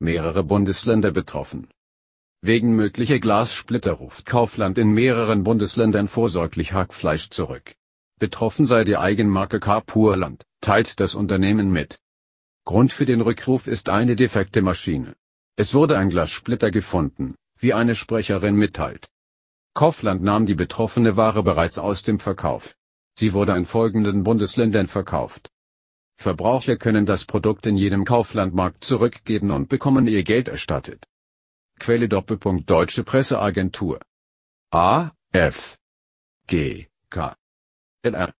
mehrere Bundesländer betroffen. Wegen möglicher Glassplitter ruft Kaufland in mehreren Bundesländern vorsorglich Hackfleisch zurück. Betroffen sei die Eigenmarke Carpurland, teilt das Unternehmen mit. Grund für den Rückruf ist eine defekte Maschine. Es wurde ein Glassplitter gefunden, wie eine Sprecherin mitteilt. Kaufland nahm die betroffene Ware bereits aus dem Verkauf. Sie wurde in folgenden Bundesländern verkauft. Verbraucher können das Produkt in jedem Kauflandmarkt zurückgeben und bekommen ihr Geld erstattet. Quelle Doppelpunkt Deutsche Presseagentur. A, F, G, K, L, R.